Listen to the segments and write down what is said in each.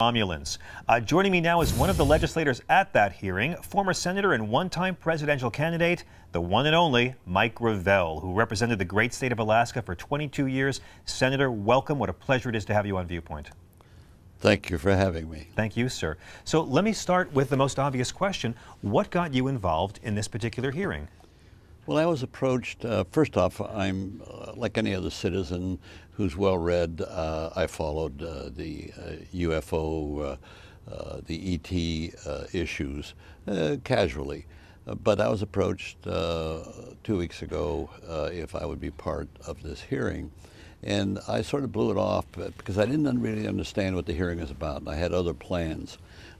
Romulans. Uh, joining me now is one of the legislators at that hearing, former senator and one-time presidential candidate, the one and only Mike Ravel, who represented the great state of Alaska for 22 years. Senator, welcome. What a pleasure it is to have you on Viewpoint. Thank you for having me. Thank you, sir. So let me start with the most obvious question. What got you involved in this particular hearing? Well, I was approached, uh, first off, I'm uh, like any other citizen who's well read. Uh, I followed uh, the UFO, uh, uh, the ET issues casually. But I was approached two weeks ago if I would be part of this hearing. And I sort of blew it off because I didn't really understand what the hearing was about, and I had other plans.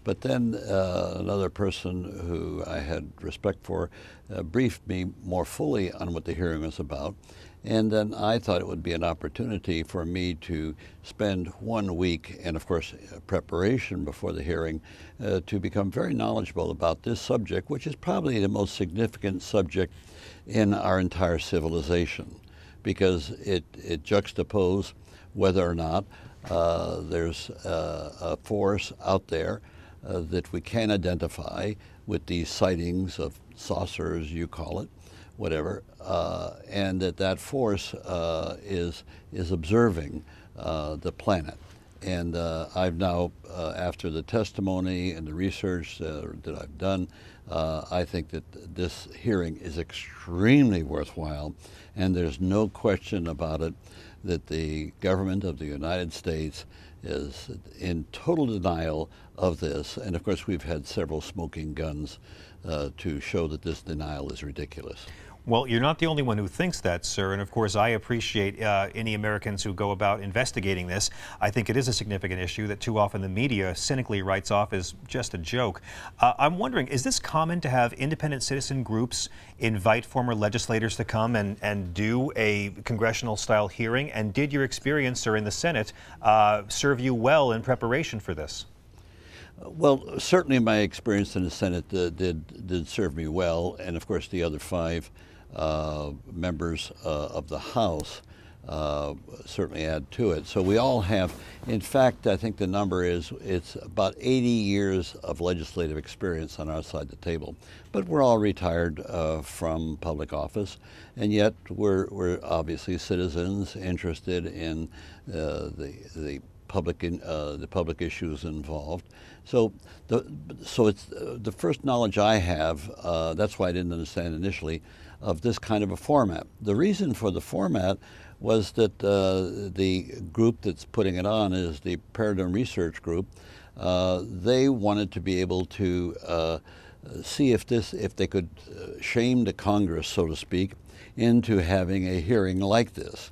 But then uh, another person who I had respect for uh, briefed me more fully on what the hearing was about. And then I thought it would be an opportunity for me to spend one week, and of course, uh, preparation before the hearing, uh, to become very knowledgeable about this subject, which is probably the most significant subject in our entire civilization, because it, it juxtaposes whether or not uh, there's uh, a force out there uh, that we can identify with these sightings of saucers, you call it, whatever, uh, and that that force uh, is is observing uh, the planet. And uh, I've now, after the testimony and the research that I've done, I think that this hearing is extremely worthwhile, and there's no question about it that the government of the United States is in total denial of this. And of course, we've had several smoking guns uh, to show that this denial is ridiculous. Well, you're not the only one who thinks that, sir. And of course, I appreciate uh, any Americans who go about investigating this. I think it is a significant issue that too often the media cynically writes off as just a joke. Uh, I'm wondering, is this common to have independent citizen groups invite former legislators to come and, and do a congressional style hearing? And did your experience, sir, in the Senate uh, serve you well in preparation for this? Well, certainly my experience in the Senate uh, did, did serve me well, and of course the other five. Uh, members uh, of the House uh, certainly add to it. So we all have, in fact, I think the number is it's about 80 years of legislative experience on our side of the table. But we're all retired from public office, and yet we're, we're obviously citizens interested in the, the public in, uh, the public issues involved. So the so it's uh, the first knowledge I have. Uh, that's why I didn't understand initially of this kind of a format. The reason for the format was that uh, the group that's putting it on is the Paradigm Research Group. Uh, they wanted to be able to uh, see if this, if they could uh, shame the Congress, so to speak, into having a hearing like this.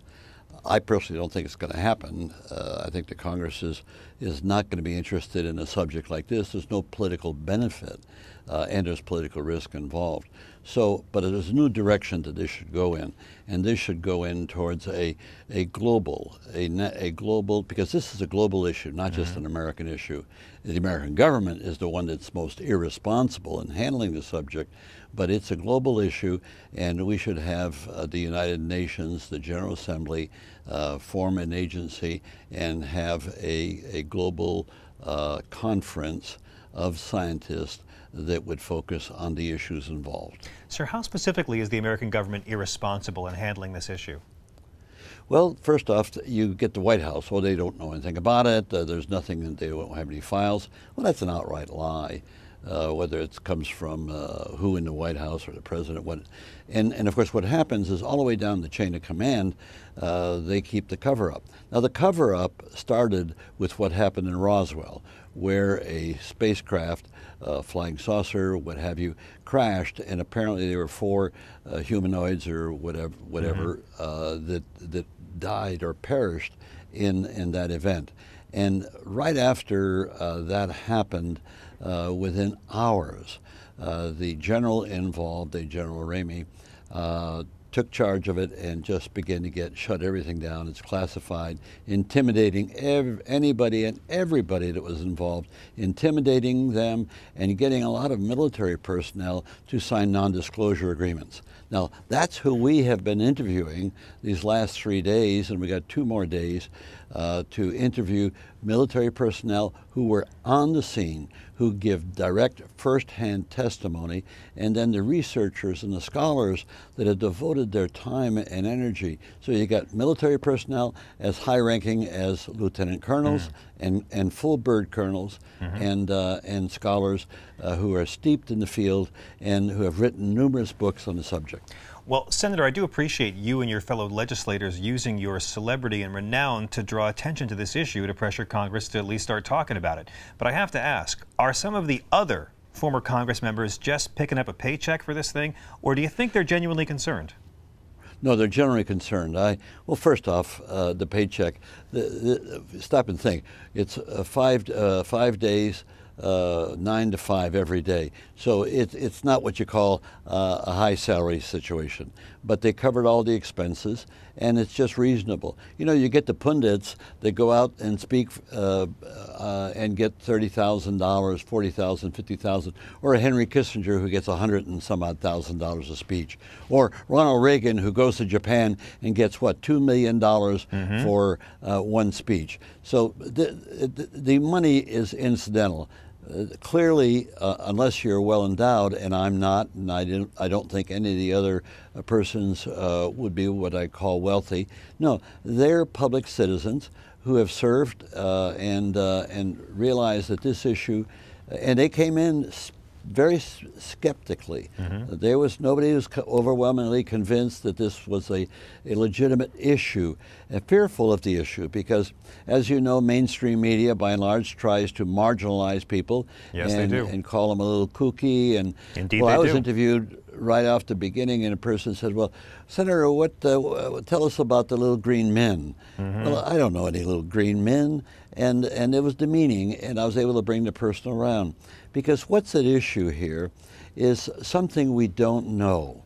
I personally don't think it's going to happen. Uh, I think the Congress is, is not going to be interested in a subject like this. There's no political benefit uh, and there's political risk involved. So, but there's a new direction that this should go in, and this should go in towards a, a global, a, a global, because this is a global issue, not mm-hmm. just an American issue. The American government is the one that's most irresponsible in handling the subject, but it's a global issue, and we should have uh, the United Nations, the General Assembly, uh, form an agency and have a, a global uh, conference of scientists that would focus on the issues involved. Sir, how specifically is the American government irresponsible in handling this issue? Well, first off, you get the White House. Well, they don't know anything about it. Uh, there's nothing, that they don't have any files. Well, that's an outright lie uh, whether it comes from uh, who in the White House or the president. What, and, and of course, what happens is all the way down the chain of command, uh, they keep the cover up. Now, the cover up started with what happened in Roswell, where a spacecraft, uh, flying saucer, what have you, crashed, and apparently there were four uh, humanoids or whatever, whatever mm -hmm. Uh, that, that died or perished in, in that event. And right after uh, that happened, uh, within hours, uh, the general involved, the General Ramey, uh, took charge of it and just began to get shut everything down. It's classified, intimidating ev- anybody and everybody that was involved, intimidating them and getting a lot of military personnel to sign non-disclosure agreements. Now that's who we have been interviewing these last three days, and we got two more days uh, to interview military personnel who were on the scene who give direct first-hand testimony, and then the researchers and the scholars that have devoted their time and energy. So you got military personnel as high-ranking as lieutenant colonels mm. and, and full bird colonels mm -hmm. and, uh, and scholars uh, who are steeped in the field and who have written numerous books on the subject. Well, Senator, I do appreciate you and your fellow legislators using your celebrity and renown to draw attention to this issue to pressure Congress to at least start talking about it. But I have to ask, are some of the other former Congress members just picking up a paycheck for this thing, or do you think they're genuinely concerned? No, they're generally concerned. I well, first off, uh, the paycheck. The, the, stop and think. It's uh, five uh, five days uh, nine to five every day. So it, it's not what you call uh, a high salary situation, but they covered all the expenses and it's just reasonable. You know, you get the pundits that go out and speak uh, uh and get $30,000, $40,000, $50,000, or a Henry Kissinger who gets 100 and some odd thousand dollars a speech, or Ronald Reagan who goes to Japan and gets what, $2 million mm-hmm. for uh, one speech. So the, the, the money is incidental clearly, uh, unless you're well endowed, and I'm not, and I, didn't, I don't think any of the other uh, persons uh, would be what I call wealthy. No, they're public citizens who have served and, and realized that this issue, and they came in very skeptically. Mm -hmm. There was nobody was overwhelmingly convinced that this was a, a legitimate issue, and fearful of the issue because, as you know, mainstream media by and large tries to marginalize people yes, and, they do. and call them a little kooky. And Indeed, well, I was do. interviewed right off the beginning, and a person said, "Well, Senator, what? Uh, tell us about the little green men." Mm -hmm. Well, I don't know any little green men and, and it was demeaning, and I was able to bring the person around. Because what's at issue here is something we don't know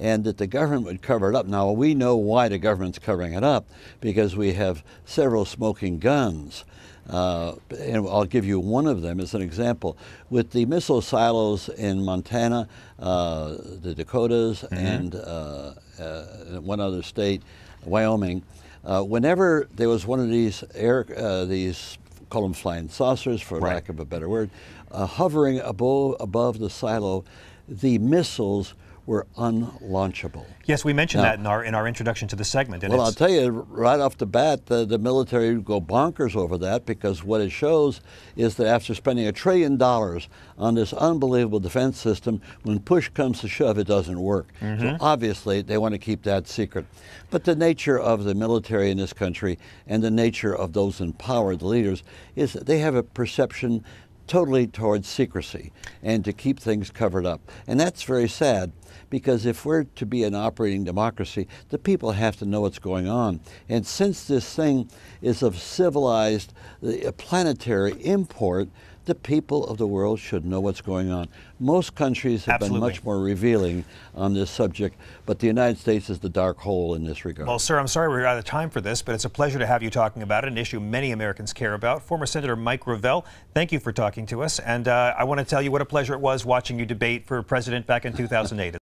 and that the government would cover it up. Now, we know why the government's covering it up because we have several smoking guns. Uh, and I'll give you one of them as an example. With the missile silos in Montana, uh, the Dakotas, mm -hmm. and uh, uh, one other state, Wyoming, uh, whenever there was one of these air, uh, these call them flying saucers, for right. lack of a better word, uh, hovering above above the silo, the missiles were unlaunchable. Yes, we mentioned now, that in our in our introduction to the segment. well, I'll tell you right off the bat, the, the military go bonkers over that because what it shows is that after spending a trillion dollars on this unbelievable defense system, when push comes to shove, it doesn't work. Mm-hmm. So obviously, they want to keep that secret. But the nature of the military in this country and the nature of those in power, the leaders, is that they have a perception totally towards secrecy and to keep things covered up. And that's very sad because if we're to be an operating democracy, the people have to know what's going on. And since this thing is of civilized, uh, planetary import, the people of the world should know what's going on. Most countries have Absolutely. been much more revealing on this subject, but the United States is the dark hole in this regard. Well, sir, I'm sorry we're out of time for this, but it's a pleasure to have you talking about it, an issue many Americans care about. Former Senator Mike Ravel, thank you for talking to us, and uh, I want to tell you what a pleasure it was watching you debate for president back in 2008.